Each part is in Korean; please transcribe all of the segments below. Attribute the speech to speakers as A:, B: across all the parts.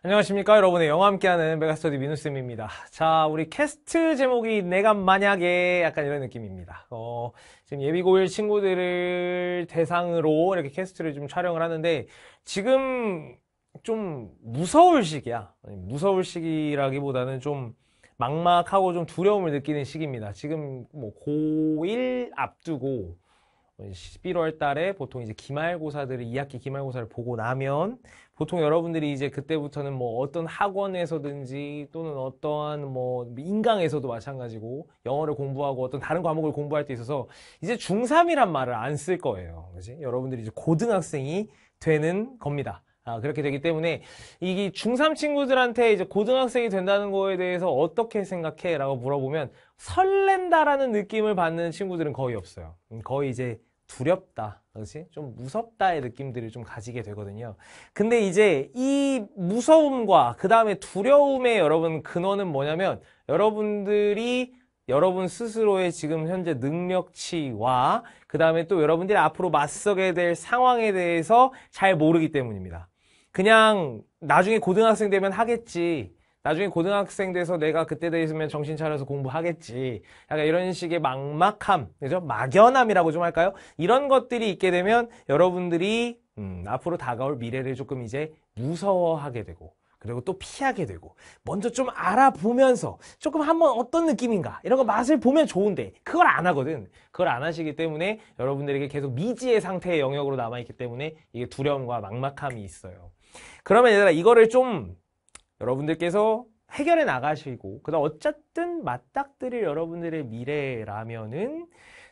A: 안녕하십니까 여러분의 영화 함께하는 메가스터디 민우쌤입니다 자 우리 캐스트 제목이 내가 만약에 약간 이런 느낌입니다 어, 지금 예비고일 친구들을 대상으로 이렇게 캐스트를 좀 촬영을 하는데 지금 좀 무서울 시기야 무서울 시기라기보다는 좀 막막하고 좀 두려움을 느끼는 시기입니다 지금 뭐 고1 앞두고 11월 뭐 달에 보통 이제 기말고사들을 2학기 기말고사를 보고 나면 보통 여러분들이 이제 그때부터는 뭐 어떤 학원에서든지 또는 어떠한 뭐 인강에서도 마찬가지고 영어를 공부하고 어떤 다른 과목을 공부할 때 있어서 이제 중3이란 말을 안 쓸 거예요. 그지? 여러분들이 이제 고등학생이 되는 겁니다. 아, 그렇게 되기 때문에 이게 중3 친구들한테 이제 고등학생이 된다는 거에 대해서 어떻게 생각해? 라고 물어보면 설렌다라는 느낌을 받는 친구들은 거의 없어요. 음, 거의 이제 두렵다, 그렇지? 좀 무섭다의 느낌들을 좀 가지게 되거든요. 근데 이제 이 무서움과 그 다음에 두려움의 여러분 근원은 뭐냐면 여러분들이 여러분 스스로의 지금 현재 능력치와 그 다음에 또 여러분들이 앞으로 맞서게 될 상황에 대해서 잘 모르기 때문입니다. 그냥 나중에 고등학생 되면 하겠지. 나중에 고등학생 돼서 내가 그때 돼있으면 정신 차려서 공부하겠지. 약간 이런 식의 막막함, 그죠? 막연함이라고 좀 할까요? 이런 것들이 있게 되면 여러분들이 음, 앞으로 다가올 미래를 조금 이제 무서워하게 되고 그리고 또 피하게 되고 먼저 좀 알아보면서 조금 한번 어떤 느낌인가 이런 거 맛을 보면 좋은데 그걸 안 하거든 그걸 안 하시기 때문에 여러분들에게 계속 미지의 상태의 영역으로 남아있기 때문에 이게 두려움과 막막함이 있어요 그러면 얘들아 이거를 좀 여러분들께서 해결해 나가시고 그다음 어쨌든 맞닥뜨릴 여러분들의 미래라면은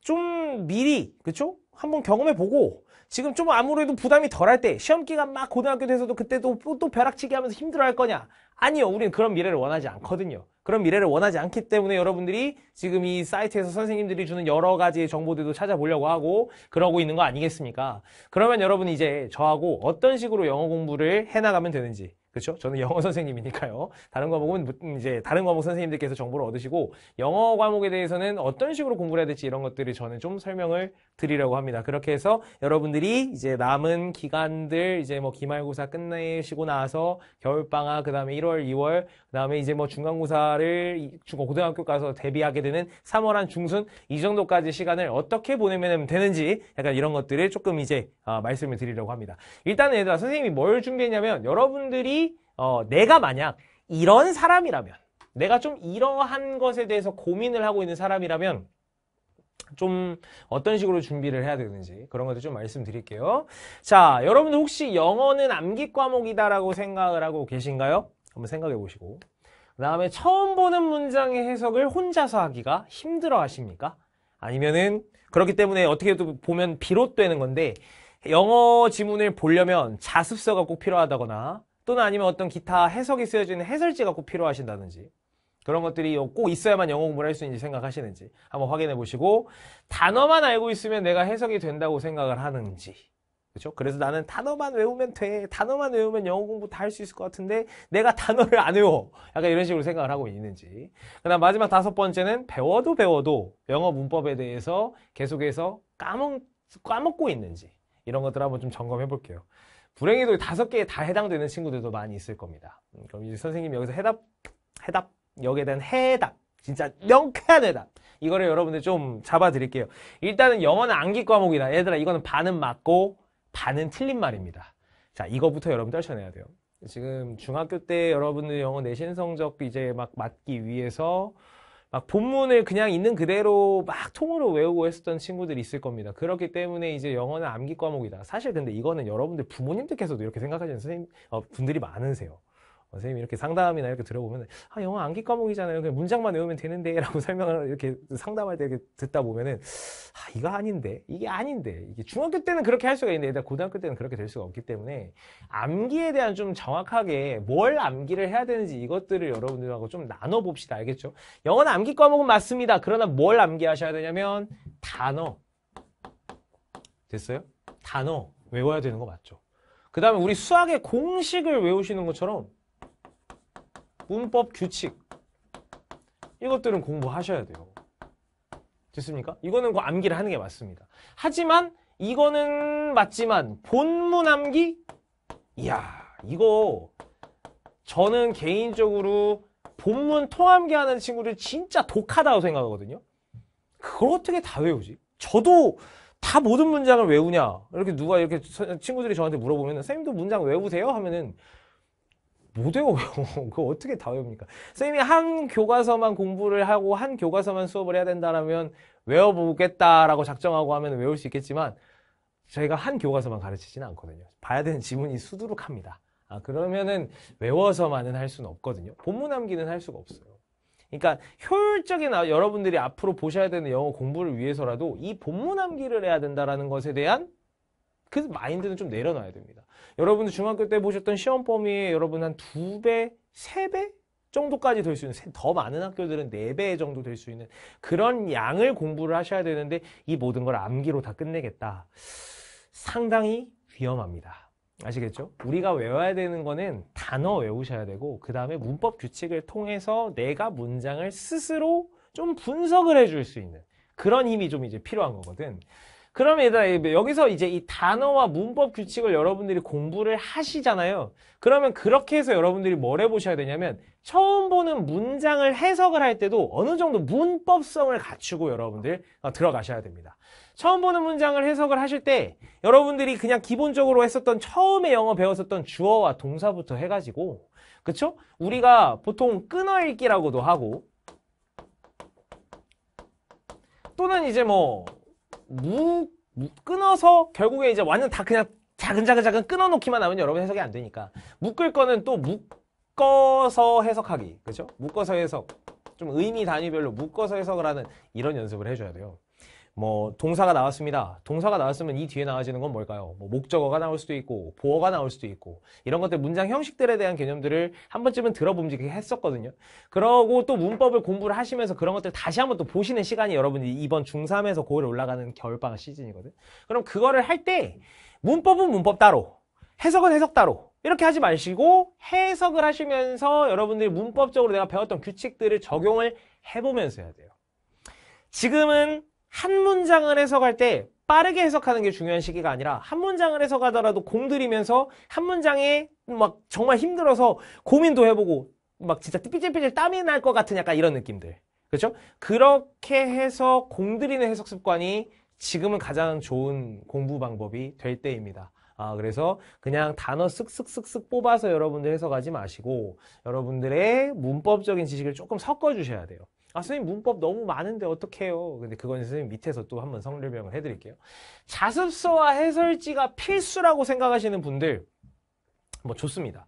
A: 좀 미리 그쵸? 한번 경험해 보고 지금 좀 아무래도 부담이 덜할 때 시험 기간 막 고등학교 돼서도 그때도 뭐 또, 벼락치기 하면서 힘들어 할 거냐? 아니요. 우리는 그런 미래를 원하지 않거든요. 그런 미래를 원하지 않기 때문에 여러분들이 지금 이 사이트에서 선생님들이 주는 여러 가지의 정보들도 찾아보려고 하고 그러고 있는 거 아니겠습니까? 그러면 여러분 이제 저하고 어떤 식으로 영어 공부를 해 나가면 되는지 그렇죠? 저는 영어 선생님이니까요. 다른 과목은 음, 이제 다른 과목 선생님들께서 정보를 얻으시고 영어 과목에 대해서는 어떤 식으로 공부를 해야 될지 이런 것들을 저는 좀 설명을 드리려고 합니다. 그렇게 해서 여러분들이 이제 남은 기간들 이제 뭐 기말고사 끝내시고 나서 겨울 방학 그다음에 1월, 2월 그다음에 이제 뭐 중간고사를 고등학교 가서 대비하게 되는 3월 한 중순 이 정도까지 시간을 어떻게 보내면 되는지 약간 이런 것들을 조금 이제 아, 말씀을 드리려고 합니다. 일단은 얘들아 선생님이 뭘 준비했냐면 여러분들이 어, 내가 만약 이런 사람이라면 내가 좀 이러한 것에 대해서 고민을 하고 있는 사람이라면 좀 어떤 식으로 준비를 해야 되는지 그런 것도 좀 말씀드릴게요. 자, 여러분들 혹시 영어는 암기 과목이다라고 생각을 하고 계신가요? 한번 생각해 보시고. 그 다음에 처음 보는 문장의 해석을 혼자서 하기가 힘들어 하십니까? 아니면은 그렇기 때문에 어떻게 보면 비롯되는 건데 영어 지문을 보려면 자습서가 꼭 필요하다거나 또는 아니면 어떤 기타 해석이 쓰여지는 해설지가 꼭 필요하신다든지 그런 것들이 꼭 있어야만 영어 공부를 할 수 있는지 생각하시는지 한번 확인해 보시고 단어만 알고 있으면 내가 해석이 된다고 생각을 하는지 그렇죠? 그래서 나는 단어만 외우면 돼. 단어만 외우면 영어 공부 다 할 수 있을 것 같은데 내가 단어를 안 외워. 약간 이런 식으로 생각을 하고 있는지. 그다음 마지막 다섯 번째는 배워도 배워도 영어 문법에 대해서 계속해서 까먹, 까먹고 있는지. 이런 것들 한번 좀 점검해 볼게요. 불행히도 다섯 개에 다 해당되는 친구들도 많이 있을 겁니다. 음, 그럼 이제 선생님 여기서 해답, 해답, 여기에 대한 해답, 진짜 명쾌한 해답. 이거를 여러분들 좀 잡아드릴게요. 일단은 영어는 암기 과목이라 얘들아 이거는 반은 맞고 반은 틀린 말입니다. 자 이거부터 여러분들 하셔내야 돼요. 지금 중학교 때 여러분들 영어 내신 성적 이제 막 맞기 위해서 막 본문을 그냥 있는 그대로 막 통으로 외우고 했었던 친구들이 있을 겁니다. 그렇기 때문에 이제 영어는 암기 과목이다. 사실 근데 이거는 여러분들 부모님들께서도 이렇게 생각하시는 선생님 어, 분들이 많으세요. 선생님이 이렇게 상담이나 이렇게 들어보면 아 영어 암기 과목이잖아요 그냥 문장만 외우면 되는데 라고 설명을 이렇게 상담할 때 이렇게 듣다 보면은 아 이거 아닌데 이게 아닌데 이게 중학교 때는 그렇게 할 수가 있는데 일단 고등학교 때는 그렇게 될 수가 없기 때문에 암기에 대한 좀 정확하게 뭘 암기를 해야 되는지 이것들을 여러분들하고 좀 나눠봅시다 알겠죠 영어는 암기 과목은 맞습니다 그러나 뭘 암기하셔야 되냐면 단어 됐어요? 단어 외워야 되는 거 맞죠 그 다음에 우리 수학의 공식을 외우시는 것처럼 문법 규칙 이것들은 공부하셔야 돼요. 됐습니까? 이거는 그 암기를 하는 게 맞습니다. 하지만 이거는 맞지만 본문 암기? 이야 이거 저는 개인적으로 본문 통암기 하는 친구들 진짜 독하다고 생각하거든요. 그걸 어떻게 다 외우지? 저도 다 모든 문장을 외우냐? 이렇게 누가 이렇게 친구들이 저한테 물어보면 선생님도 문장 외우세요? 하면은 못 외워요. 그거 어떻게 다 외웁니까? 선생님이 한 교과서만 공부를 하고 한 교과서만 수업을 해야 된다라면 외워보겠다라고 작정하고 하면 외울 수 있겠지만 저희가 한 교과서만 가르치지는 않거든요. 봐야 되는 지문이 수두룩합니다. 아, 그러면은 외워서만은 할 수는 없거든요. 본문 암기는 할 수가 없어요. 그러니까 효율적인 아, 여러분들이 앞으로 보셔야 되는 영어 공부를 위해서라도 이 본문 암기를 해야 된다라는 것에 대한 그 마인드는 좀 내려놔야 됩니다. 여러분들 중학교 때 보셨던 시험 범위에 여러분 한 두 배, 세 배 정도까지 될 수 있는 더 많은 학교들은 네 배 정도 될 수 있는 그런 양을 공부를 하셔야 되는데 이 모든 걸 암기로 다 끝내겠다. 상당히 위험합니다. 아시겠죠? 우리가 외워야 되는 거는 단어 외우셔야 되고 그 다음에 문법 규칙을 통해서 내가 문장을 스스로 좀 분석을 해줄 수 있는 그런 힘이 좀 이제 필요한 거거든. 그러면 얘들아 뭐 여기서 이제 이 단어와 문법 규칙을 여러분들이 공부를 하시잖아요. 그러면 그렇게 해서 여러분들이 뭘 해보셔야 되냐면 처음 보는 문장을 해석을 할 때도 어느 정도 문법성을 갖추고 여러분들 어, 들어가셔야 됩니다. 처음 보는 문장을 해석을 하실 때 여러분들이 그냥 기본적으로 했었던 처음에 영어 배웠었던 주어와 동사부터 해가지고 그쵸? 우리가 보통 끊어읽기라고도 하고 또는 이제 뭐 무, 무, 끊어서 결국에 이제 완전 다 그냥 작은 작은 작은 끊어놓기만 하면 여러분 해석이 안 되니까 묶을 거는 또 묶어서 해석하기 그죠? 묶어서 해석 좀 의미 단위별로 묶어서 해석을 하는 이런 연습을 해줘야 돼요 뭐 동사가 나왔습니다. 동사가 나왔으면 이 뒤에 나와지는 건 뭘까요? 뭐 목적어가 나올 수도 있고 보어가 나올 수도 있고 이런 것들 문장 형식들에 대한 개념들을 한 번쯤은 들어봄직게 했었거든요. 그러고 또 문법을 공부를 하시면서 그런 것들 다시 한번 또 보시는 시간이 여러분이 이번 중3에서 고1 올라가는 겨울방학 시즌이거든. 그럼 그거를 할 때 문법은 문법 따로 해석은 해석 따로 이렇게 하지 마시고 해석을 하시면서 여러분들이 문법적으로 내가 배웠던 규칙들을 적용을 해보면서 해야 돼요. 지금은 한 문장을 해석할 때 빠르게 해석하는 게 중요한 시기가 아니라 한 문장을 해석하더라도 공들이면서 한 문장에 막 정말 힘들어서 고민도 해보고 막 진짜 삐질삐질 땀이 날 것 같은 약간 이런 느낌들 그렇죠? 그렇게 해서 공들이는 해석 습관이 지금은 가장 좋은 공부 방법이 될 때입니다. 아, 그래서 그냥 단어 쓱쓱쓱쓱 뽑아서 여러분들 해석하지 마시고 여러분들의 문법적인 지식을 조금 섞어 주셔야 돼요. 아, 선생님 문법 너무 많은데 어떡해요. 근데 그건 선생님 밑에서 또 한번 성질명을 해드릴게요. 자습서와 해설지가 필수라고 생각하시는 분들, 뭐 좋습니다.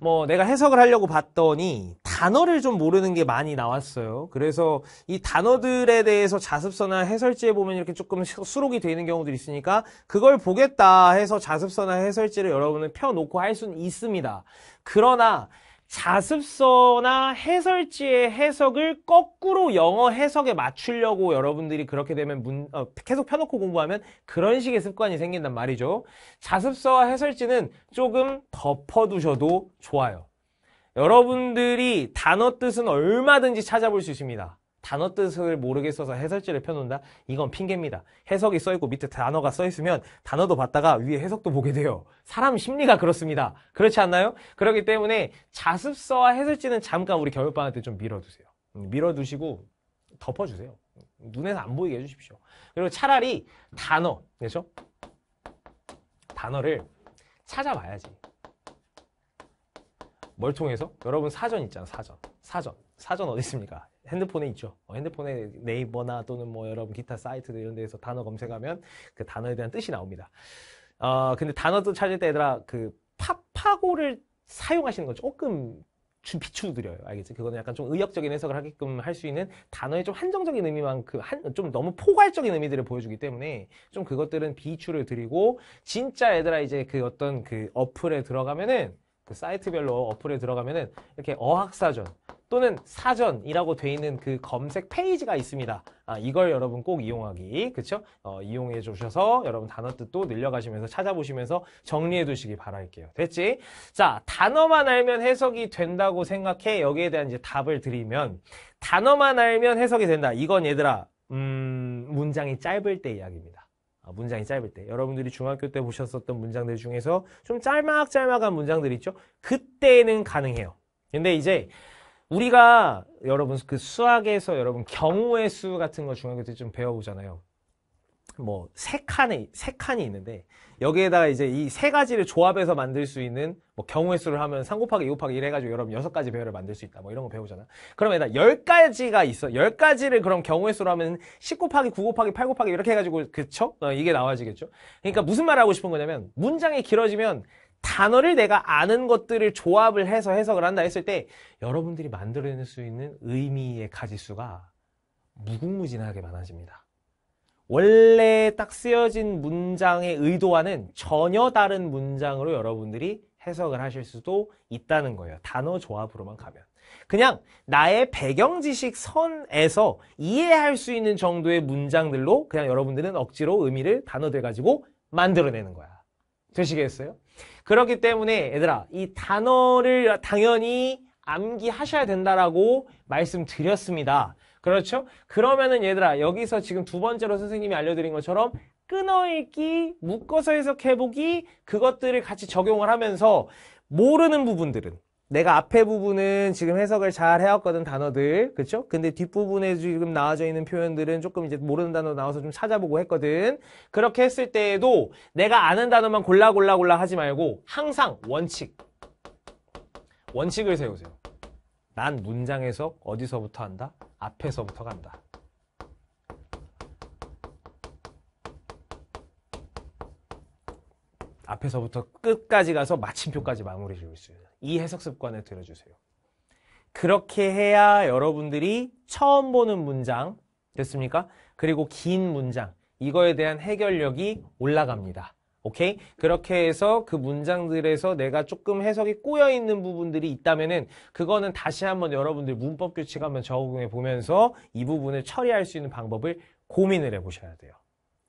A: 뭐 내가 해석을 하려고 봤더니 단어를 좀 모르는 게 많이 나왔어요. 그래서 이 단어들에 대해서 자습서나 해설지에 보면 이렇게 조금 수록이 되는 경우들이 있으니까 그걸 보겠다 해서 자습서나 해설지를 여러분은 펴놓고 할 수는 있습니다. 그러나 자습서나 해설지의 해석을 거꾸로 영어 해석에 맞추려고 여러분들이 그렇게 되면 문, 어, 계속 펴놓고 공부하면 그런 식의 습관이 생긴단 말이죠. 자습서와 해설지는 조금 덮어두셔도 좋아요. 여러분들이 단어 뜻은 얼마든지 찾아볼 수 있습니다. 단어 뜻을 모르게 써서 해설지를 펴놓는다? 이건 핑계입니다. 해석이 써있고 밑에 단어가 써있으면 단어도 봤다가 위에 해석도 보게 돼요. 사람 심리가 그렇습니다. 그렇지 않나요? 그렇기 때문에 자습서와 해설지는 잠깐 우리 겨울방학 때 좀 밀어두세요. 음, 밀어두시고 덮어주세요. 눈에서 안 보이게 해주십시오. 그리고 차라리 단어, 그죠? 렇 단어를 찾아봐야지. 뭘 통해서? 여러분 사전 있잖아, 사전. 사전. 사전 어디 있습니까? 핸드폰에 있죠. 어, 핸드폰에 네이버나 또는 뭐 여러분 기타 사이트 이런 데서 단어 검색하면 그 단어에 대한 뜻이 나옵니다. 어, 근데 단어도 찾을 때 얘들아 그 파파고를 사용하시는 건 조금 비추드려요. 알겠지? 그거는 약간 좀 의역적인 해석을 하게끔 할 수 있는 단어의 좀 한정적인 의미만큼 그 한, 좀 너무 포괄적인 의미들을 보여주기 때문에 좀 그것들은 비추를 드리고 진짜 얘들아 이제 그 어떤 그 어플에 들어가면은 그 사이트별로 어플에 들어가면은 이렇게 어학사전 또는 사전이라고 돼 있는 그 검색 페이지가 있습니다. 아, 이걸 여러분 꼭 이용하기, 그쵸? 어, 이용해 주셔서 여러분 단어 뜻도 늘려가시면서 찾아보시면서 정리해 두시기 바랄게요. 됐지? 자, 단어만 알면 해석이 된다고 생각해 여기에 대한 이제 답을 드리면 단어만 알면 해석이 된다. 이건 얘들아, 음, 문장이 짧을 때 이야기입니다. 아, 문장이 짧을 때 여러분들이 중학교 때 보셨었던 문장들 중에서 좀 짤막짤막한 문장들 있죠 그때는 가능해요 근데 이제 우리가 여러분 그 수학에서 여러분 경우의 수 같은 거 중학교 때 좀 배워보잖아요. 뭐 세 칸에 세 칸이 있는데 여기에다가 이제 이 세 가지를 조합해서 만들 수 있는 뭐 경우의 수를 하면 3 곱하기 2 곱하기 1 해가지고 여러분 여섯 가지 배열을 만들 수 있다 뭐 이런 거 배우잖아 그럼 얘다 10가지가 있어 10가지를 그럼 경우의 수로 하면 10 곱하기 9 곱하기 8 곱하기 이렇게 해가지고 그쵸? 어, 이게 나와지겠죠 그러니까 무슨 말을 하고 싶은 거냐면 문장이 길어지면 단어를 내가 아는 것들을 조합을 해서 해석을 한다 했을 때 여러분들이 만들어낼 수 있는 의미의 가지수가 무궁무진하게 많아집니다. 원래 딱 쓰여진 문장의 의도와는 전혀 다른 문장으로 여러분들이 해석을 하실 수도 있다는 거예요. 단어 조합으로만 가면. 그냥 나의 배경 지식 선에서 이해할 수 있는 정도의 문장들로 그냥 여러분들은 억지로 의미를 단어들 가지고 만들어내는 거야. 되시겠어요? 그렇기 때문에 얘들아 이 단어를 당연히 암기하셔야 된다라고 말씀드렸습니다. 그렇죠? 그러면은 얘들아 여기서 지금 두 번째로 선생님이 알려드린 것처럼 끊어읽기, 묶어서 해석해보기 그것들을 같이 적용을 하면서 모르는 부분들은 내가 앞에 부분은 지금 해석을 잘 해왔거든 단어들 그쵸? 근데 뒷부분에 지금 나와져 있는 표현들은 조금 이제 모르는 단어 나와서 좀 찾아보고 했거든 그렇게 했을 때에도 내가 아는 단어만 골라 골라 골라 하지 말고 항상 원칙 원칙을 세우세요 난 문장에서 어디서부터 한다? 앞에서부터 간다 앞에서부터 끝까지 가서 마침표까지 마무리 지을 수있요 이 해석 습관을 들여주세요. 그렇게 해야 여러분들이 처음 보는 문장 됐습니까? 그리고 긴 문장 이거에 대한 해결력이 올라갑니다. 오케이? 그렇게 해서 그 문장들에서 내가 조금 해석이 꼬여 있는 부분들이 있다면은 그거는 다시 한번 여러분들 문법 규칙 한번 적용해 보면서 이 부분을 처리할 수 있는 방법을 고민을 해 보셔야 돼요.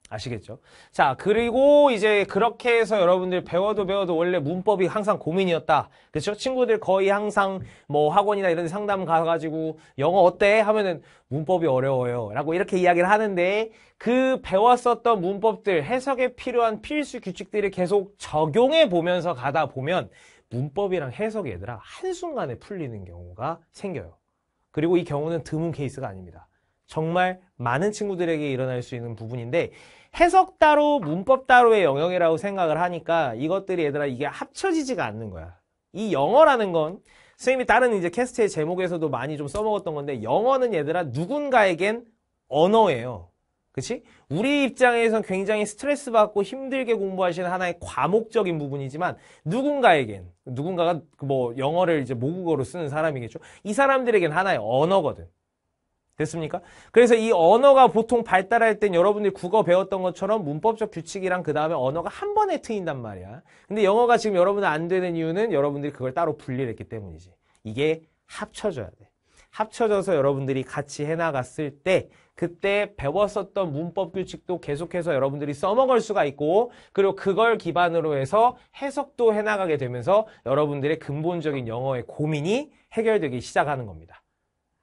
A: 아시겠죠? 자, 그리고 이제 그렇게 해서 여러분들 배워도 배워도 원래 문법이 항상 고민이었다. 그렇죠? 친구들 거의 항상 뭐 학원이나 이런 데 상담 가가지고 영어 어때? 하면은 문법이 어려워요. 라고 이렇게 이야기를 하는데 그 배웠었던 문법들, 해석에 필요한 필수 규칙들을 계속 적용해 보면서 가다 보면 문법이랑 해석이 얘들아 한순간에 풀리는 경우가 생겨요. 그리고 이 경우는 드문 케이스가 아닙니다. 정말 많은 친구들에게 일어날 수 있는 부분인데 해석 따로 문법 따로의 영역이라고 생각을 하니까 이것들이 얘들아 이게 합쳐지지가 않는 거야. 이 영어라는 건 선생님이 다른 이제 캐스트의 제목에서도 많이 좀 써먹었던 건데 영어는 얘들아 누군가에겐 언어예요. 그치? 우리 입장에선 굉장히 스트레스 받고 힘들게 공부하시는 하나의 과목적인 부분이지만 누군가에겐 누군가가 뭐 영어를 이제 모국어로 쓰는 사람이겠죠. 이 사람들에겐 하나의 언어거든. 됐습니까? 그래서 이 언어가 보통 발달할 땐 여러분들이 국어 배웠던 것처럼 문법적 규칙이랑 그 다음에 언어가 한 번에 트인단 말이야. 근데 영어가 지금 여러분들 안 되는 이유는 여러분들이 그걸 따로 분리를 했기 때문이지. 이게 합쳐져야 돼. 합쳐져서 여러분들이 같이 해나갔을 때 그때 배웠었던 문법 규칙도 계속해서 여러분들이 써먹을 수가 있고 그리고 그걸 기반으로 해서 해석도 해나가게 되면서 여러분들의 근본적인 영어의 고민이 해결되기 시작하는 겁니다.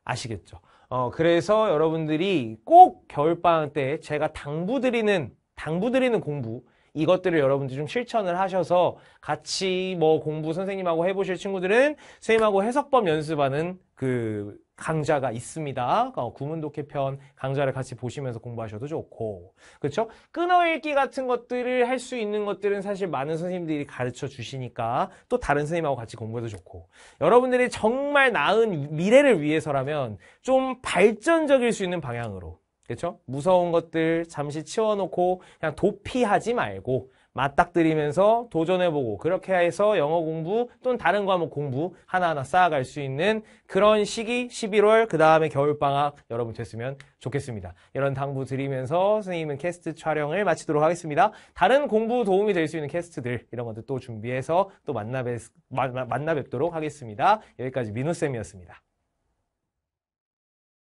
A: 아시겠죠? 어, 그래서 여러분들이 꼭 겨울방학 때 제가 당부드리는, 당부드리는 공부, 이것들을 여러분들이 좀 실천을 하셔서 같이 뭐 공부 선생님하고 해보실 친구들은 선생님하고 해석법 연습하는 그 강좌가 있습니다. 어, 구문독해 편 강좌를 같이 보시면서 공부하셔도 좋고 그렇죠? 끊어읽기 같은 것들을 할 수 있는 것들은 사실 많은 선생님들이 가르쳐 주시니까 또 다른 선생님하고 같이 공부해도 좋고 여러분들이 정말 나은 미래를 위해서라면 좀 발전적일 수 있는 방향으로 그렇죠? 무서운 것들 잠시 치워놓고 그냥 도피하지 말고 맞닥뜨리면서 도전해보고 그렇게 해서 영어 공부 또는 다른 과목 공부 하나하나 쌓아갈 수 있는 그런 시기 11월 그 다음에 겨울방학 여러분 됐으면 좋겠습니다. 이런 당부 드리면서 선생님은 캐스트 촬영을 마치도록 하겠습니다. 다른 공부 도움이 될 수 있는 캐스트들 이런 것들 또 준비해서 또 만나, 뵙, 만나 뵙도록 하겠습니다. 여기까지 민우쌤이었습니다.